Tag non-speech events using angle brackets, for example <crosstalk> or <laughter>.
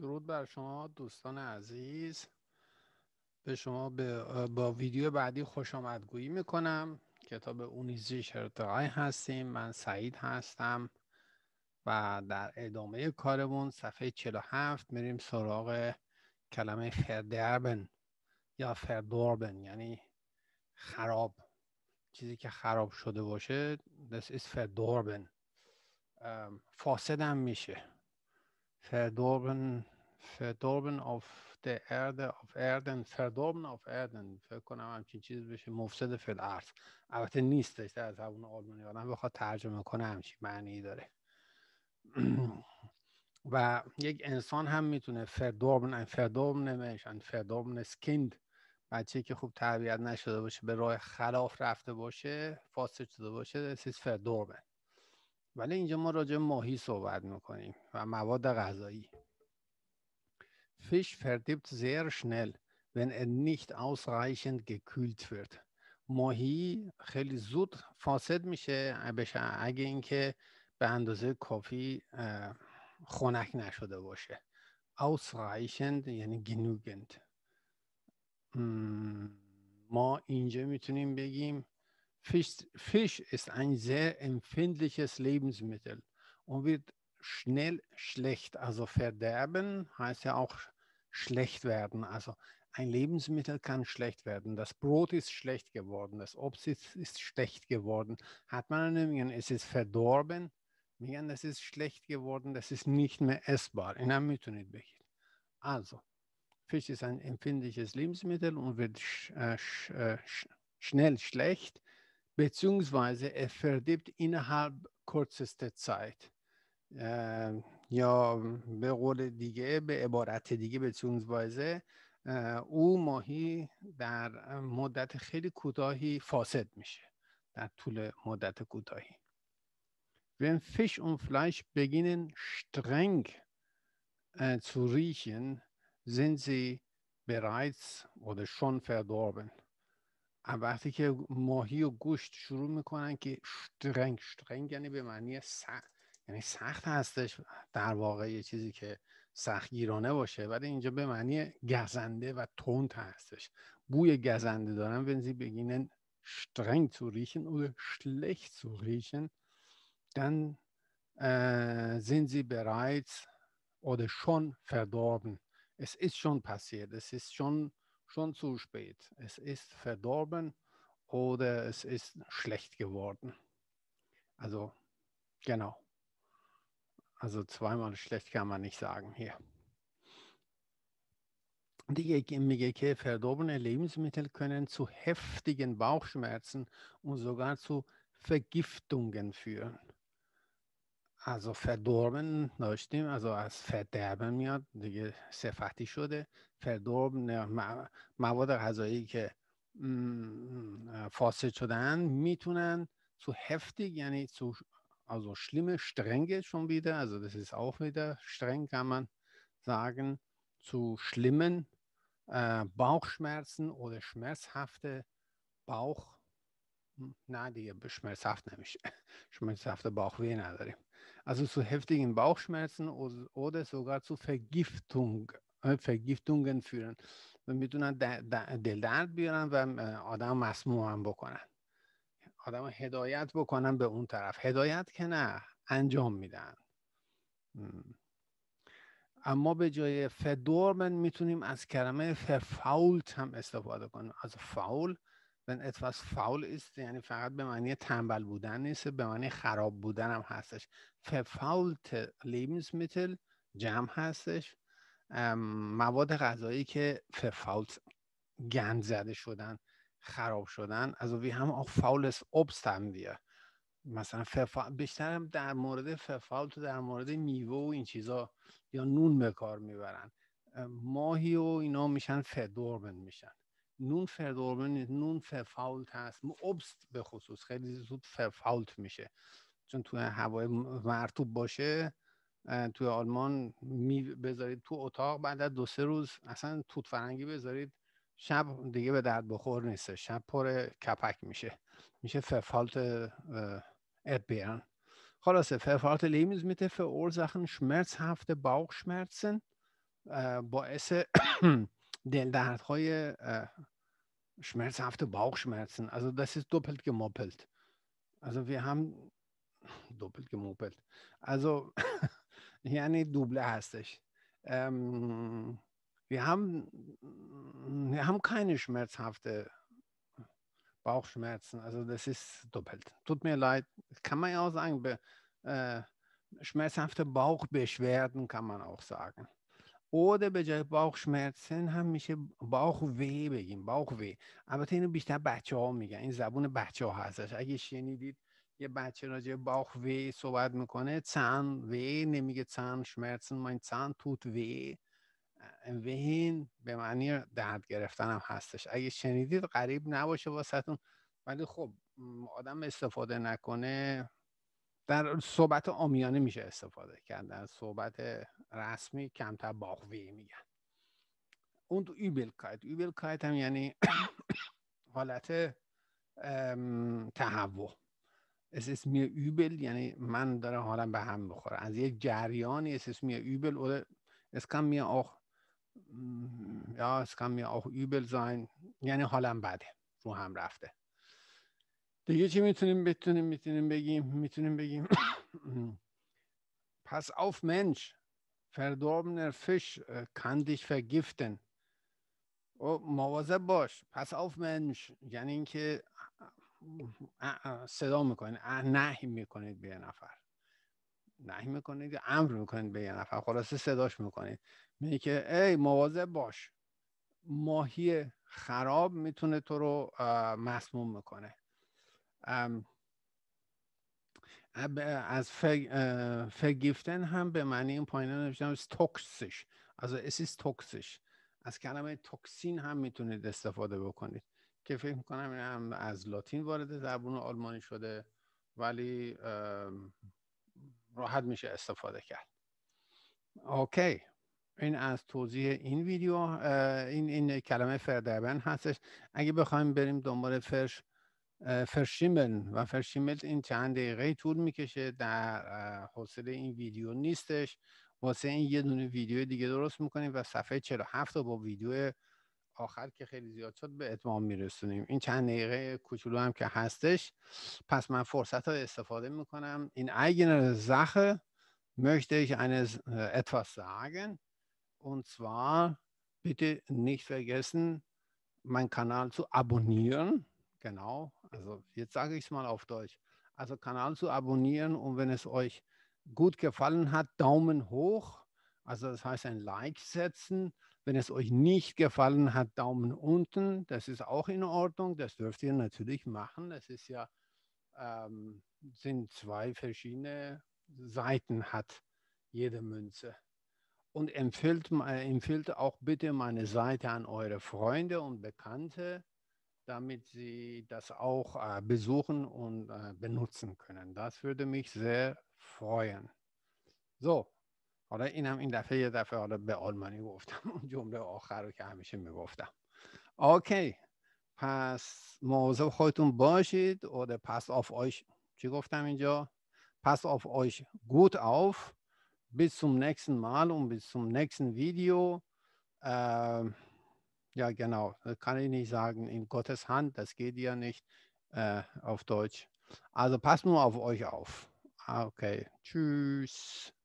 درود بر شما دوستان عزیز به شما با ویدیو بعدی خوش آمدگویی میکنم کتاب اونیزی شرطقای هستیم من سعید هستم و در ادامه کارمون صفحه 47 میریم سراغ کلمه فردربن یا فردوربن یعنی خراب چیزی که خراب شده باشه this is فردوربن فاسد میشه فردوربن فردوربن آف ارد آف اردن فردوربن آف اردن فکر کنم همچین چیز بشه مفسد فی الارض البته نیستش از زبون آلمانی آدم بخواد ترجمه کنه همچین معنی داره <clears throat> و یک انسان هم میتونه فردوربن، ان نمیشه نمیش ان سکیند بچه که خوب تربیت نشده باشه به راه خلاف رفته باشه فاسد شده باشه سیز فردوربن ولی اینجا ما راجع ماهی صحبت میکنیم و مواد غذایی Fisch verdirbt sehr schnell, wenn er nicht ausreichend gekühlt wird. ماهی خیلی زود فاسد میشه اگه اینکه به اندازه کافی خنک نشده باشه ausreichend یعنی genügend ما اینجا میتونیم بگیم Fisch, Fisch ist ein sehr empfindliches Lebensmittel und wird schnell schlecht. Also verderben heißt ja auch schlecht werden. Also ein Lebensmittel kann schlecht werden. Das Brot ist schlecht geworden, das Obst ist, ist schlecht geworden. Hat man einen, es ist verdorben, Mian, das ist schlecht geworden, das ist nicht mehr essbar in einem Mythonitbericht. Also, Fisch ist ein empfindliches Lebensmittel und wird sch, äh, sch, äh, schnell schlecht, beziehungsweise er verdirbt innerhalb kürzester Zeit. Äh, یا به قول دیگه به عبارت دیگه به بازه او ماهی در مدت خیلی کوتاهی فاسد میشه در طول مدت کوتاهی when fish und Fleisch beginnen streng تو zu riechen, sind sie bereits oder schon verdorben. وقتی که ماهی و گوشت شروع میکنن که streng streng یعنی به معنی سخت یعنی سخت هستش در واقع یه چیزی که سختگیرانه باشه ولی اینجا به معنی گزنده و تند هستش بوی گزنده دارن wenn sie beginnen streng zu riechen oder schlecht zu riechen dann äh, sind sie bereits oder schon verdorben es ist schon passiert es ist schon schon zu spät es ist verdorben oder es ist schlecht geworden also genau also zweimal schlecht kann man nicht sagen hier. Die im IGK verdorbenen Lebensmittel können zu heftigen Bauchschmerzen und sogar zu Vergiftungen führen. Also verdorben, داشتیم also als verderben میاد دیگه صفتی شده verdorben مواد غذایی که فاسد شدن میتونن zu heftig یعنی zu also schlimme Strenge schon wieder, also das ist auch wieder streng, kann man sagen, zu schlimmen äh, Bauchschmerzen oder schmerzhafte Bauch, hm, na, die schmerzhaft nämlich, ne, <laughs> schmerzhafte Bauchwehen, also, also zu heftigen Bauchschmerzen oder, oder sogar zu Vergiftung, äh, Vergiftungen führen. و میتونن دل درد بیارن و آدم مسموم هم بکنن آدم هدایت بکنن به اون طرف هدایت که نه انجام میدن اما به جای فدور من میتونیم از کلمه ففاولت هم استفاده کنیم از فاول من اتفاس فاول است یعنی فقط به معنی تنبل بودن نیست به معنی خراب بودن هم هستش ففاولت لیمز میتل جمع هستش مواد غذایی که ففاولت گند زده شدن خراب شدن از وی هم آخ فاولس اوبست هم دیه مثلا ففا... بیشتر هم در مورد ففالت و در مورد میوه و این چیزا یا نون به کار میبرن ماهی و اینا میشن فدوربن میشن نون فدوربن نون ففالت هست اوبست به خصوص خیلی زود ففالت میشه چون توی هوای مرتوب باشه توی آلمان می بذارید تو اتاق بعد از دو سه روز اصلا توت فرنگی بذارید شب دیگه به درد بخور نیست شب پر کپک میشه میشه فرفالت erdbeeren خلاصه verfahrte Lebensmittel verursachen schmerzhafte Bauchschmerzen باعث دلدردهای schmerzhafte Bauchschmerzen also das ist doppelt gemoppelt also wir haben doppelt gemoppelt also یعنی دوبله هستش wir haben, mm, wir haben keine schmerzhafte Bauchschmerzen. Also das ist doppelt. Tut mir leid, kann man ja auch sagen, be, äh, schmerzhafte Bauchbeschwerden kann man auch sagen. Oder bei Bauchschmerzen haben mich Bauchweh بگیم Bauchweh. البته اینو بیشتر بچه ها میگن این زبون بچه ها هستش Ich شنیدید یه بچه راجع Bauchweh صحبت میکنه زن وی نمیگه زن شmerzen mein Zahn tut weh وین به معنی درد گرفتن هم هستش اگه شنیدید قریب نباشه واسهتون ولی خب آدم استفاده نکنه در صحبت آمیانه میشه استفاده کرد در صحبت رسمی کمتر باغوی میگن اون تو ایبل کایت ایبل کایت هم یعنی <coughs> حالت تهوع اس ist یعنی من داره حالم به هم بخوره از یک جریانی اس اس mir übel oder es یا es kann mir auch übel یعنی حالم بده رو هم رفته دیگه چی میتونیم بتونیم میتونیم بگیم میتونیم بگیم پس auf منش verdorbener Fisch äh, kann dich vergiften او مواظب باش پس آف منش یعنی اینکه صدا میکنید نهی میکنید به نفر نهی میکنید یا امر میکنید به یه نفر خلاصه صداش میکنید میگه که ای مواظب باش ماهی خراب میتونه تو رو مسموم میکنه از فگیفتن هم به معنی این پایین نوشتم توکسش از اسیس توکسش از کلمه توکسین هم میتونید استفاده بکنید که فکر میکنم این هم از لاتین وارد زبون آلمانی شده ولی راحت میشه استفاده کرد اوکی این از توضیح این ویدیو این این کلمه فردربن هستش اگه بخوایم بریم دنبال فرش فرشیمن و فرشیمل این چند دقیقه طول میکشه در حوصله این ویدیو نیستش واسه این یه دونه ویدیو دیگه درست میکنیم و صفحه 47 رو با ویدیو آخر که خیلی زیاد شد به اتمام میرسونیم این چند دقیقه کوچولو هم که هستش پس من فرصت رو استفاده میکنم این eigene Sache möchte ich eines, äh, etwas sagen und zwar bitte nicht vergessen meinen Kanal zu abonnieren genau also jetzt sage ich es mal auf Deutsch also Kanal zu abonnieren und wenn es euch gut gefallen hat Daumen hoch also das heißt ein Like setzen wenn es euch nicht gefallen hat, Daumen unten, das ist auch in Ordnung, das dürft ihr natürlich machen. Das ist ja, ähm, sind zwei verschiedene Seiten hat jede Münze. Und empfiehlt, empfiehlt auch bitte meine Seite an eure Freunde und Bekannte, damit sie das auch äh, besuchen und äh, benutzen können. Das würde mich sehr freuen. So, حالا اینم این دفعه oder پس auf euch چی auf euch gut auf bis zum nächsten Mal und bis zum nächsten Video ja genau kann ich nicht sagen in Gottes Hand das geht ja nicht auf Deutsch also passt nur auf euch auf okay tschüss